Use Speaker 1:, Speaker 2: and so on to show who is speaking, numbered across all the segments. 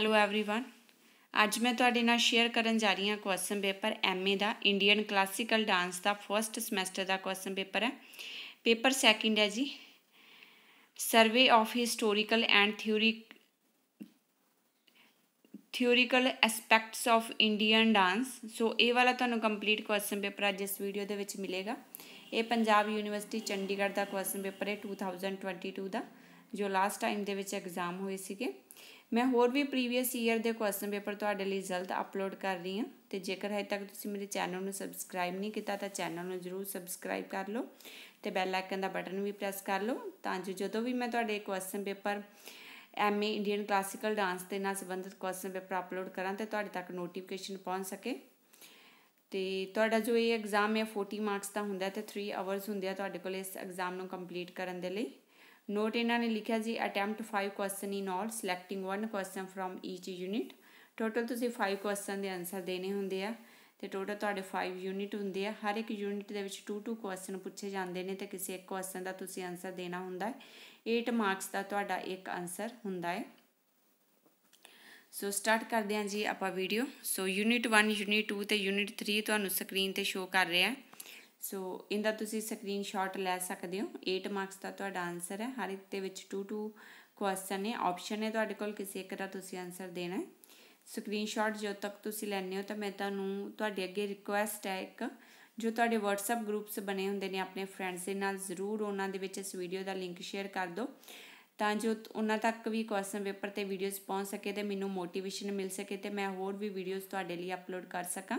Speaker 1: hello everyone ਅੱਜ ਮੈਂ ਤੁਹਾਡੇ ਨਾਲ ਸ਼ੇਅਰ ਕਰਨ ਜਾ ਰਹੀ ਹਾਂ ਕੁਐਸਚਨ ਪੇਪਰ ਐਮਏ ਦਾ ਇੰਡੀਅਨ ਕਲਾਸਿਕਲ ਡਾਂਸ ਦਾ ਫਰਸਟ ਸਮੈਸਟਰ ਦਾ ਕੁਐਸਚਨ ਪੇਪਰ ਹੈ ਪੇਪਰ ਸੈਕਿੰਡ ਹੈ ਜੀ survey of historical and theory theoretical aspects of Indian dance so ਇਹ ਵਾਲਾ ਤੁਹਾਨੂੰ ਕੰਪਲੀਟ ਕੁਐਸਚਨ ਪੇਪਰ ਅੱਜ ਇਸ ਵੀਡੀਓ ਦੇ ਵਿੱਚ ਮਿਲੇਗਾ ਇਹ ਪੰਜਾਬ ਯੂਨੀਵਰਸਿਟੀ ਚੰਡੀਗੜ੍ਹ ਦਾ ਕੁਐਸਚਨ ਪੇਪਰ ਹੈ 2022 ਦਾ ਜੋ ਲਾਸਟ ਟਾਈਮ ਦੇ ਵਿੱਚ ਐਗਜ਼ਾਮ ਹੋਏ ਸੀਗੇ ਮੈਂ ਹੋਰ ਵੀ ਪ੍ਰੀਵੀਅਸ ਈਅਰ ਦੇ ਕੁਐਸਚਨ ਪੇਪਰ ਤੁਹਾਡੇ ਲਈ ਜਲਦ ਅਪਲੋਡ ਕਰ ਰਹੀ ਹਾਂ ਤੇ ਜੇਕਰ ਹਜੇ ਤੱਕ ਤੁਸੀਂ ਮੇਰੇ ਚੈਨਲ ਨੂੰ ਸਬਸਕ੍ਰਾਈਬ ਨਹੀਂ ਕੀਤਾ ਤਾਂ ਚੈਨਲ ਨੂੰ ਜ਼ਰੂਰ ਸਬਸਕ੍ਰਾਈਬ ਕਰ ਲਓ ਤੇ ਬੈਲ ਆਈਕਨ ਦਾ ਬਟਨ ਵੀ ਪ੍ਰੈਸ ਕਰ ਲਓ ਤਾਂ ਜੋ ਜਦੋਂ ਵੀ ਮੈਂ ਤੁਹਾਡੇ question paper MA Indian classical dance ਦੇ ਨਾਲ ਸੰਬੰਧਿਤ ਕੁਐਸਚਨ ਪੇਪਰ ਅਪਲੋਡ ਕਰਾਂ ਤੇ ਤੁਹਾਡੇ ਤੱਕ ਨੋਟੀਫਿਕੇਸ਼ਨ ਪਹੁੰਚ ਸਕੇ ਤੇ ਤੁਹਾਡਾ ਜੋ ਇਹ ਐਗਜ਼ਾਮ ਹੈ 40 ਮਾਰਕਸ ਦਾ ਹੁੰਦਾ ਤੇ 3 ਆਵਰਸ ਹੁੰਦੇ ਆ ਤੁਹਾਡੇ ਕੋਲ ਇਸ ਐਗਜ਼ਾਮ ਨੂੰ ਕੰਪਲੀਟ ਕਰਨ ਦੇ ਲਈ ਨੋਟ ਇਹਨਾਂ ਨੇ ਲਿਖਿਆ ਜੀ attempt 5 question in all selecting one question from each unit total ਤੁਸੀਂ 5 ਕੁਐਸਚਨ ਦੇ ਆਨਸਰ ਦੇਣੇ ਹੁੰਦੇ ਆ ਤੇ ਟੋਟਲ ਤੁਹਾਡੇ 5 ਯੂਨਿਟ ਹੁੰਦੇ ਆ ਹਰ ਇੱਕ ਯੂਨਿਟ ਦੇ ਵਿੱਚ 2-2 ਕੁਐਸਚਨ ਪੁੱਛੇ ਜਾਂਦੇ ਨੇ ਤੇ ਕਿਸੇ ਇੱਕ ਕੁਐਸਚਨ ਦਾ ਤੁਸੀਂ ਆਨਸਰ ਦੇਣਾ ਹੁੰਦਾ ਹੈ 8 ਮਾਰਕਸ ਦਾ ਤੁਹਾਡਾ ਇੱਕ ਆਨਸਰ ਹੁੰਦਾ ਹੈ ਸੋ ਸਟਾਰਟ ਕਰਦੇ ਹਾਂ ਜੀ ਆਪਾਂ ਵੀਡੀਓ ਸੋ ਯੂਨਿਟ 1 ਯੂਨਿਟ 2 ਤੇ ਯੂਨਿਟ 3 ਤੁਹਾਨੂੰ ਸਕਰੀਨ ਤੇ ਸ਼ੋ ਕਰ ਰਿਹਾ ਹੈ ਸੋ ਇਹਦਾ ਤੁਸੀਂ ਸਕਰੀਨਸ਼ਾਟ ਲੈ ਸਕਦੇ ਹੋ 8 ਮਾਰਕਸ ਦਾ ਤੁਹਾਡਾ ਆਨਸਰ ਹੈ ਹਰ ਇੱਕ ਦੇ ਵਿੱਚ 2 2 ਕੁਐਸਚਨ ਨੇ ਆਪਸ਼ਨ ਹੈ ਤੁਹਾਡੇ ਕੋਲ ਕਿਸੇ ਇੱਕ ਦਾ ਤੁਸੀਂ ਆਨਸਰ ਦੇਣਾ ਹੈ ਸਕਰੀਨਸ਼ਾਟ ਜੋ ਤੱਕ ਤੁਸੀਂ ਲੈਣੇ ਹੋ ਤਾਂ ਮੈਂ ਤੁਹਾਨੂੰ ਤੁਹਾਡੇ ਅੱਗੇ ਰਿਕੁਐਸਟ ਹੈ ਇੱਕ ਜੋ ਤੁਹਾਡੇ WhatsApp ਗਰੁੱਪਸ ਬਣੇ ਹੁੰਦੇ ਨੇ ਆਪਣੇ ਫਰੈਂਡਸ ਦੇ ਨਾਲ ਜ਼ਰੂਰ ਉਹਨਾਂ ਦੇ ਵਿੱਚ ਇਸ ਵੀਡੀਓ ਦਾ ਲਿੰਕ ਸ਼ੇਅਰ ਕਰ ਦਿਓ ਤਾਂ ਜੋ ਉਹਨਾਂ ਤੱਕ ਵੀ ਕੁਐਸਚਨ ਪੇਪਰ ਤੇ ਵੀਡੀਓਜ਼ ਪਹੁੰਚ ਸਕੇ ਤੇ ਮੈਨੂੰ ਮੋਟੀਵੇਸ਼ਨ ਮਿਲ ਸਕੇ ਤੇ ਮੈਂ ਹੋਰ ਵੀ ਵੀਡੀਓਜ਼ ਤੁਹਾਡੇ ਲਈ ਅਪਲੋਡ ਕਰ ਸਕਾਂ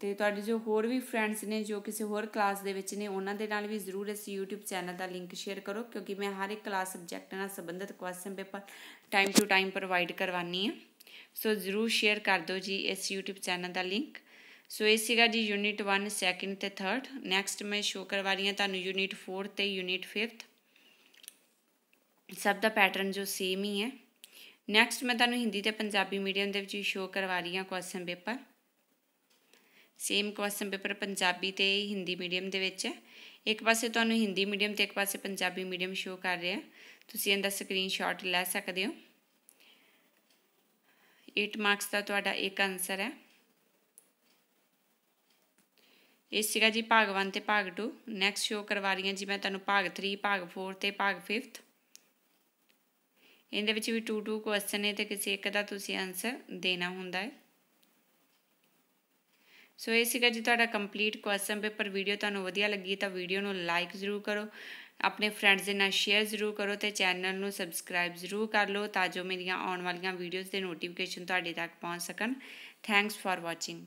Speaker 1: ਤੇ ਤੁਹਾਡੇ ਜੋ ਹੋਰ ਵੀ ਫਰੈਂਡਸ ਨੇ ਜੋ ਕਿਸੇ ਹੋਰ ਕਲਾਸ ਦੇ ਵਿੱਚ ਨੇ ਉਹਨਾਂ ਦੇ ਨਾਲ ਵੀ ਜ਼ਰੂਰ ਇਸ YouTube ਚੈਨਲ ਦਾ ਲਿੰਕ ਸ਼ੇਅਰ ਕਰੋ ਕਿਉਂਕਿ ਮੈਂ ਹਰ ਇੱਕ ਕਲਾਸ ਸਬਜੈਕਟ ਨਾਲ ਸੰਬੰਧਿਤ question paper time to time provide ਕਰਵਾਨੀ ਆ ਸੋ ਜ਼ਰੂਰ ਸ਼ੇਅਰ ਕਰ ਦਿਓ ਜੀ ਇਸ YouTube ਚੈਨਲ ਦਾ ਲਿੰਕ ਸੋ ਇਹ ਸੀਗਾ ਜੀ ਯੂਨਿਟ 1 ਸੈਕਿੰਡ ਤੇ 3rd ਨੈਕਸਟ ਮੈਂ ਸ਼ੋ ਕਰਵਾ ਰਹੀ ਹਾਂ ਤੁਹਾਨੂੰ ਯੂਨਿਟ 4 ਤੇ ਯੂਨਿਟ 5th ਸਭ ਦਾ ਪੈਟਰਨ ਜੋ ਸੇਮ ਹੀ ਹੈ ਨੈਕਸਟ ਮੈਂ ਤੁਹਾਨੂੰ ਹਿੰਦੀ ਤੇ ਪੰਜਾਬੀ ਮੀਡੀਅਮ ਦੇ ਵਿੱਚ ਸ਼ੋ ਕਰਵਾ ਰਹੀ ਹਾਂ question paper same question paper Punjabi ਤੇ ਹਿੰਦੀ ਮੀਡੀਅਮ ਦੇ ਵਿੱਚ ਹੈ ਇੱਕ ਪਾਸੇ ਤੁਹਾਨੂੰ ਹਿੰਦੀ ਮੀਡੀਅਮ ਤੇ ਇੱਕ ਪਾਸੇ ਪੰਜਾਬੀ ਮੀਡੀਅਮ ਸ਼ੋ ਕਰ ਰਿਹਾ ਤੁਸੀਂ ਇਹਦਾ ਸਕਰੀਨਸ਼ਾਟ ਲੈ ਸਕਦੇ ਹੋ 8 ਮਾਰਕਸ ਦਾ ਤੁਹਾਡਾ ਇੱਕ ਆਨਸਰ ਹੈ ਇਹ ਸੀਗਾ ਜੀ ਭਾਗ 1 ਤੇ ਭਾਗ 2 ਨੈਕਸਟ ਸ਼ੋ ਕਰਵਾ ਰਹੀ ਹਾਂ ਜੀ ਮੈਂ ਤੁਹਾਨੂੰ ਭਾਗ 3 ਭਾਗ 4 ਤੇ ਭਾਗ 5 ਇਹਦੇ ਵਿੱਚ ਵੀ 2 2 ਕੁਐਸਚਨ ਨੇ ਤੇ ਕਿਸੇ ਇੱਕ ਦਾ ਤੁਸੀਂ ਆਨਸਰ ਦੇਣਾ ਹੁੰਦਾ ਹੈ ਸੋ ਇਹ ਸੀਗਾ ਜੀ ਤੁਹਾਡਾ ਕੰਪਲੀਟ ਕੁਐਸਚਨ ਪੇਪਰ ਵੀਡੀਓ ਤੁਹਾਨੂੰ ਵਧੀਆ ਲੱਗੀ ਤਾਂ ਵੀਡੀਓ ਨੂੰ ਲਾਈਕ ਜ਼ਰੂਰ ਕਰੋ ਆਪਣੇ ਫਰੈਂਡਸ ਦੇ ਨਾਲ ਸ਼ੇਅਰ ਜ਼ਰੂਰ ਕਰੋ ਤੇ ਚੈਨਲ ਨੂੰ ਸਬਸਕ੍ਰਾਈਬ ਜ਼ਰੂਰ ਕਰ ਲਓ ਤਾਂ ਜੋ ਮੇਰੀਆਂ ਆਉਣ ਵਾਲੀਆਂ ਵੀਡੀਓਜ਼ ਦੇ ਨੋਟੀਫਿਕੇਸ਼ਨ ਤੁਹਾਡੇ ਤੱਕ ਪਹੁੰਚ ਸਕਣ ਥੈਂਕਸ ਫਾਰ ਵਾਚਿੰਗ